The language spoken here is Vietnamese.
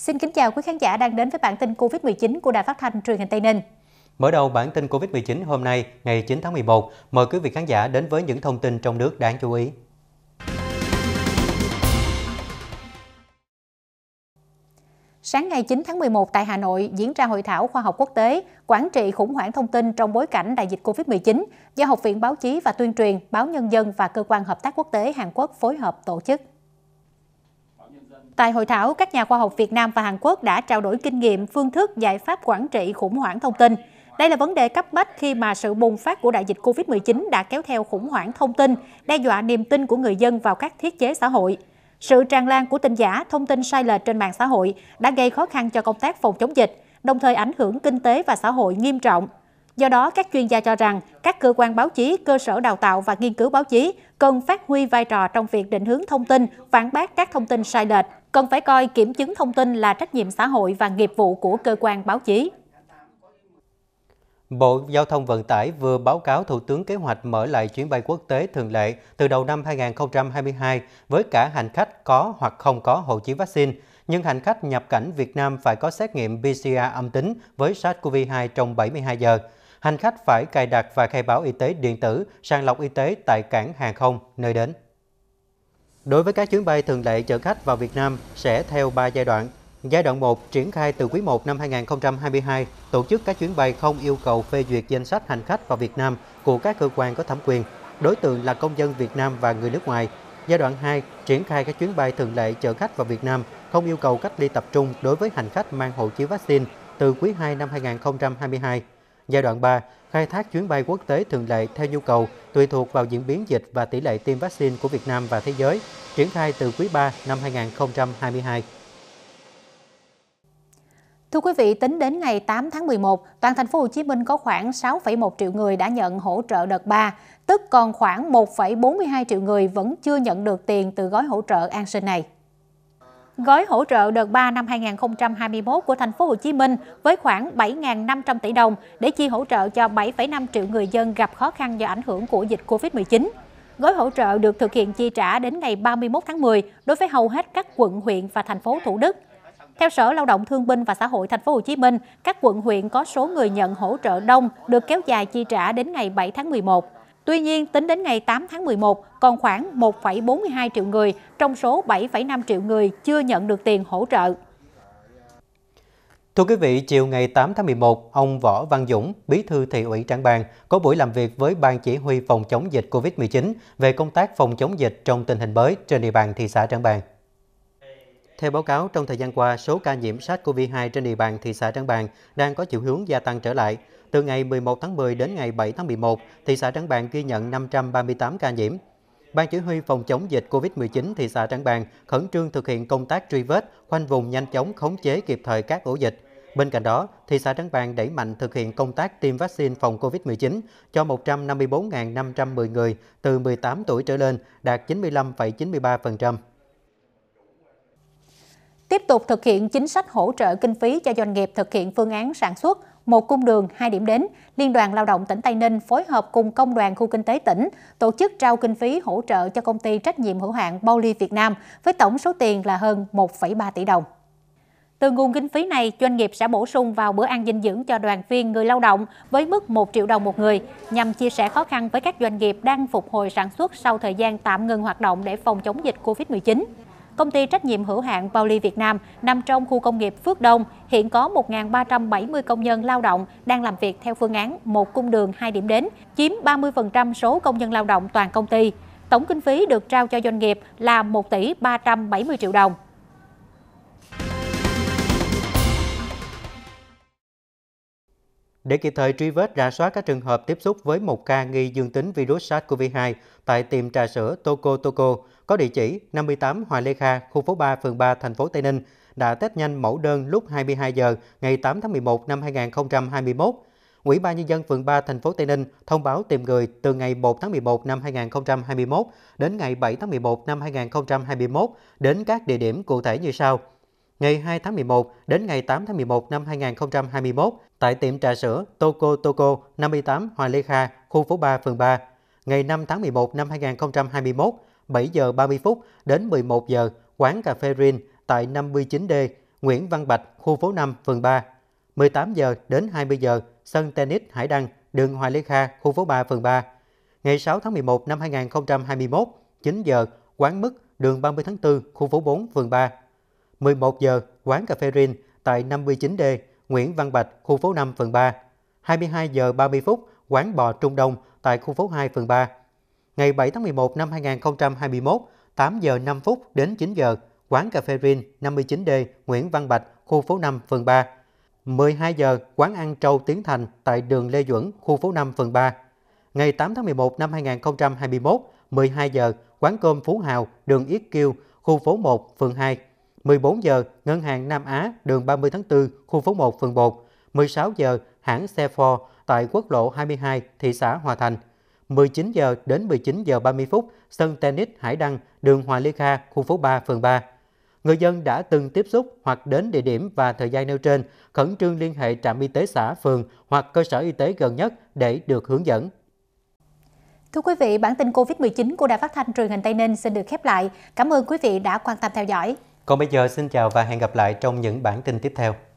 Xin kính chào quý khán giả đang đến với bản tin COVID-19 của Đài Phát thanh Truyền hình Tây Ninh. Mở đầu bản tin COVID-19 hôm nay, ngày 9 tháng 11, mời quý vị khán giả đến với những thông tin trong nước đáng chú ý. Sáng ngày 9 tháng 11 tại Hà Nội diễn ra hội thảo khoa học quốc tế Quản trị khủng hoảng thông tin trong bối cảnh đại dịch COVID-19 do Học viện Báo chí và Tuyên truyền, Báo Nhân dân và Cơ quan Hợp tác Quốc tế Hàn Quốc phối hợp tổ chức. Tại hội thảo, các nhà khoa học Việt Nam và Hàn Quốc đã trao đổi kinh nghiệm, phương thức, giải pháp quản trị khủng hoảng thông tin. Đây là vấn đề cấp bách khi mà sự bùng phát của đại dịch COVID-19 đã kéo theo khủng hoảng thông tin, đe dọa niềm tin của người dân vào các thiết chế xã hội. Sự tràn lan của tin giả, thông tin sai lệch trên mạng xã hội đã gây khó khăn cho công tác phòng chống dịch, đồng thời ảnh hưởng kinh tế và xã hội nghiêm trọng. Do đó, các chuyên gia cho rằng các cơ quan báo chí, cơ sở đào tạo và nghiên cứu báo chí cần phát huy vai trò trong việc định hướng thông tin, phản bác các thông tin sai lệch, cần phải coi kiểm chứng thông tin là trách nhiệm xã hội và nghiệp vụ của cơ quan báo chí. Bộ Giao thông Vận tải vừa báo cáo Thủ tướng kế hoạch mở lại chuyến bay quốc tế thường lệ từ đầu năm 2022 với cả hành khách có hoặc không có hộ chiếu vaccine, nhưng hành khách nhập cảnh Việt Nam phải có xét nghiệm PCR âm tính với SARS-CoV-2 trong 72 giờ. Hành khách phải cài đặt và khai báo y tế điện tử, sàng lọc y tế tại cảng hàng không nơi đến. Đối với các chuyến bay thường lệ chở khách vào Việt Nam sẽ theo 3 giai đoạn. Giai đoạn 1 triển khai từ quý 1 năm 2022, tổ chức các chuyến bay không yêu cầu phê duyệt danh sách hành khách vào Việt Nam của các cơ quan có thẩm quyền, đối tượng là công dân Việt Nam và người nước ngoài. Giai đoạn 2 triển khai các chuyến bay thường lệ chở khách vào Việt Nam không yêu cầu cách ly tập trung đối với hành khách mang hộ chiếu vaccine từ quý 2 năm 2022. Giai đoạn 3 khai thác chuyến bay quốc tế thường lệ theo nhu cầu, tùy thuộc vào diễn biến dịch và tỷ lệ tiêm vaccine của Việt Nam và thế giới, triển khai từ quý 3 năm 2022. Thưa quý vị, tính đến ngày 8 tháng 11, toàn thành phố Hồ Chí Minh có khoảng 6,1 triệu người đã nhận hỗ trợ đợt 3, tức còn khoảng 1,42 triệu người vẫn chưa nhận được tiền từ gói hỗ trợ an sinh này gói hỗ trợ đợt 3 năm 2021 của thành phố Hồ Chí Minh với khoảng 7.500 tỷ đồng để chi hỗ trợ cho 7,5 triệu người dân gặp khó khăn do ảnh hưởng của dịch Covid-19. Gói hỗ trợ được thực hiện chi trả đến ngày 31 tháng 10 đối với hầu hết các quận, huyện và thành phố Thủ Đức. Theo Sở Lao động Thương binh và Xã hội Thành phố Hồ Chí Minh, các quận huyện có số người nhận hỗ trợ đông được kéo dài chi trả đến ngày 7 tháng 11. Tuy nhiên, tính đến ngày 8 tháng 11, còn khoảng 1,42 triệu người trong số 7,5 triệu người chưa nhận được tiền hỗ trợ. Thưa quý vị, chiều ngày 8 tháng 11, ông Võ Văn Dũng, Bí thư thị ủy Trảng Bàng, có buổi làm việc với Ban Chỉ huy phòng chống dịch COVID-19 về công tác phòng chống dịch trong tình hình mới trên địa bàn thị xã Trảng Bàng. Theo báo cáo, trong thời gian qua, số ca nhiễm SARS-CoV-2 trên địa bàn thị xã Trảng Bàng đang có chiều hướng gia tăng trở lại. Từ ngày 11 tháng 10 đến ngày 7 tháng 11, thị xã Trảng Bàng ghi nhận 538 ca nhiễm. Ban chỉ huy phòng chống dịch COVID-19 thị xã Trảng Bàng khẩn trương thực hiện công tác truy vết, khoanh vùng nhanh chóng khống chế kịp thời các ổ dịch. Bên cạnh đó, thị xã Trảng Bàng đẩy mạnh thực hiện công tác tiêm vaccine phòng COVID-19 cho 154.510 người từ 18 tuổi trở lên, đạt 95,93% tiếp tục thực hiện chính sách hỗ trợ kinh phí cho doanh nghiệp thực hiện phương án sản xuất một cung đường, hai điểm đến, Liên đoàn Lao động tỉnh Tây Ninh phối hợp cùng Công đoàn Khu Kinh tế tỉnh tổ chức trao kinh phí hỗ trợ cho công ty trách nhiệm hữu hạn Pauli Việt Nam với tổng số tiền là hơn 1,3 tỷ đồng. Từ nguồn kinh phí này, doanh nghiệp sẽ bổ sung vào bữa ăn dinh dưỡng cho đoàn viên người lao động với mức 1 triệu đồng một người, nhằm chia sẻ khó khăn với các doanh nghiệp đang phục hồi sản xuất sau thời gian tạm ngừng hoạt động để phòng chống dịch COVID-19 công ty trách nhiệm hữu hạn Pauli Việt Nam nằm trong khu công nghiệp Phước Đông. Hiện có 1.370 công nhân lao động đang làm việc theo phương án một cung đường hai điểm đến, chiếm 30% số công nhân lao động toàn công ty. Tổng kinh phí được trao cho doanh nghiệp là 1 tỷ 370 triệu đồng. để kịp thời truy vết rà soát các trường hợp tiếp xúc với một ca nghi dương tính virus SARS-CoV-2 tại tiệm trà sữa Toco Toco có địa chỉ 58 Hòa Lê Kha, khu phố 3, phường 3, thành phố Tây Ninh đã test nhanh mẫu đơn lúc 22 giờ ngày 8 tháng 11 năm 2021. Ủy ban nhân dân phường 3 thành phố Tây Ninh thông báo tìm người từ ngày 1 tháng 11 năm 2021 đến ngày 7 tháng 11 năm 2021 đến các địa điểm cụ thể như sau: ngày 2 tháng 11 đến ngày 8 tháng 11 năm 2021 tại tiệm trà sữa Toco Toco 58 Hoàng Lê Kha, khu phố 3, phường 3. Ngày 5 tháng 11 năm 2021, 7 giờ 30 phút đến 11 giờ, quán cà phê Rin tại 59D, Nguyễn Văn Bạch, khu phố 5, phường 3. 18 giờ đến 20 giờ, sân tennis Hải Đăng, đường Hoài Lê Kha, khu phố 3, phường 3. Ngày 6 tháng 11 năm 2021, 9 giờ, quán Mức, đường 30 tháng 4, khu phố 4, phường 3. 11 giờ, quán cà phê Rin tại 59D, Nguyễn Văn Bạch, khu phố 5 phần 3. 22 giờ 30 phút, quán bò Trung Đông tại khu phố 2 phường 3. Ngày 7 tháng 11 năm 2021, 8 giờ 5 phút đến 9 giờ, quán cà phê Rin 59D, Nguyễn Văn Bạch, khu phố 5 phần 3. 12 giờ, quán ăn Trâu Tiến Thành tại đường Lê Duẩn, khu phố 5 phường 3. Ngày 8 tháng 11 năm 2021, 12 giờ, quán cơm Phú Hào, đường Yết Kiêu, khu phố 1, phường 2. 14 giờ Ngân hàng Nam Á đường 30 tháng 4, khu phố 1, phường 1, 16 giờ hãng xe Ford tại quốc lộ 22, thị xã Hòa Thành, 19 giờ đến 19 giờ 30 phút sân tennis Hải Đăng, đường Hòa Lê Kha, khu phố 3, phường 3. Người dân đã từng tiếp xúc hoặc đến địa điểm và thời gian nêu trên, khẩn trương liên hệ trạm y tế xã, phường hoặc cơ sở y tế gần nhất để được hướng dẫn. Thưa quý vị, bản tin COVID-19 của Đài Phát thanh truyền hình Tây Ninh xin được khép lại. Cảm ơn quý vị đã quan tâm theo dõi. Còn bây giờ xin chào và hẹn gặp lại trong những bản tin tiếp theo.